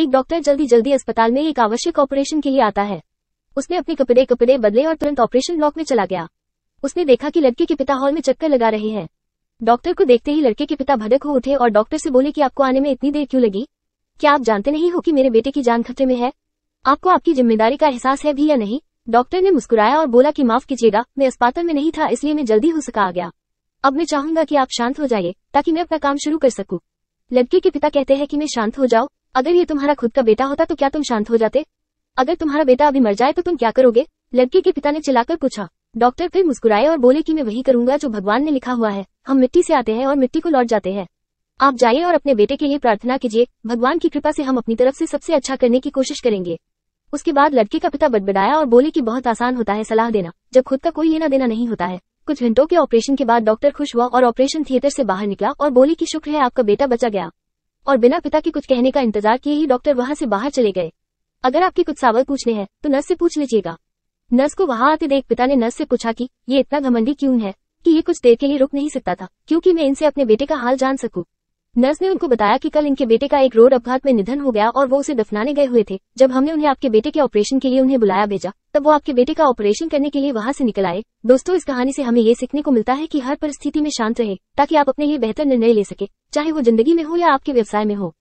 एक डॉक्टर जल्दी जल्दी अस्पताल में एक आवश्यक ऑपरेशन के लिए आता है उसने अपने कपड़े कपड़े बदले और तुरंत ऑपरेशन ब्लॉक में चला गया उसने देखा कि लड़के के पिता हॉल में चक्कर लगा रहे हैं डॉक्टर को देखते ही लड़के के पिता भड़क हो उठे और डॉक्टर से बोले कि आपको आने में इतनी देर क्यों लगी क्या आप जानते नहीं हो कि मेरे बेटे की जान खतरे में है आपको आपकी जिम्मेदारी का एहसास है भी या नहीं डॉक्टर ने मुस्कुराया और बोला कि माफ कीजिएगा मैं अस्पताल में नहीं था इसलिए मैं जल्दी हो सका आ गया अब मैं चाहूंगा कि आप शांत हो जाइए ताकि मैं अपना काम शुरू कर सकूं लड़के के पिता कहते हैं कि मैं शांत हो जाओ अगर ये तुम्हारा खुद का बेटा होता तो क्या तुम शांत हो जाते अगर तुम्हारा बेटा अभी मर जाए तो तुम क्या करोगे लड़के के पिता ने चिल्लाकर पूछा डॉक्टर फिर मुस्कुराए और बोले कि मैं वही करूंगा जो भगवान ने लिखा हुआ है हम मिट्टी से आते हैं और मिट्टी को लौट जाते हैं आप जाइए और अपने बेटे के लिए प्रार्थना कीजिए भगवान की कृपा से हम अपनी तरफ से सबसे अच्छा करने की कोशिश करेंगे उसके बाद लड़के का पिता बड़बड़ाया और बोले कि बहुत आसान होता है सलाह देना जब खुद का कोई लेना देना नहीं होता है कुछ घंटों के ऑपरेशन के बाद डॉक्टर खुश हुआ और ऑपरेशन थिएटर से बाहर निकला और बोले कि शुक्र है आपका बेटा बचा गया और बिना पिता के कुछ कहने का इंतजार किए ही डॉक्टर वहाँ से बाहर चले गए अगर आपके कुछ सवाल पूछने हैं तो नर्स से पूछ लीजिएगा नर्स को वहाँ आते देख पिता ने नर्स से पूछा कि ये इतना घमंडी क्यों है कि ये कुछ देर के लिए रुक नहीं सकता था क्योंकि मैं इनसे अपने बेटे का हाल जान सकूं नर्स ने उनको बताया कि कल इनके बेटे का एक रोड अपघात में निधन हो गया और वो उसे दफनाने गए हुए थे जब हमने उन्हें आपके बेटे के ऑपरेशन के लिए उन्हें बुलाया भेजा तब वो आपके बेटे का ऑपरेशन करने के लिए वहाँ से निकल आए दोस्तों इस कहानी से हमें ये सीखने को मिलता है कि हर परिस्थिति में शांत रहे ताकि आप अपने लिए बेहतर निर्णय ले सके चाहे वो जिंदगी में हो या आपके व्यवसाय में हो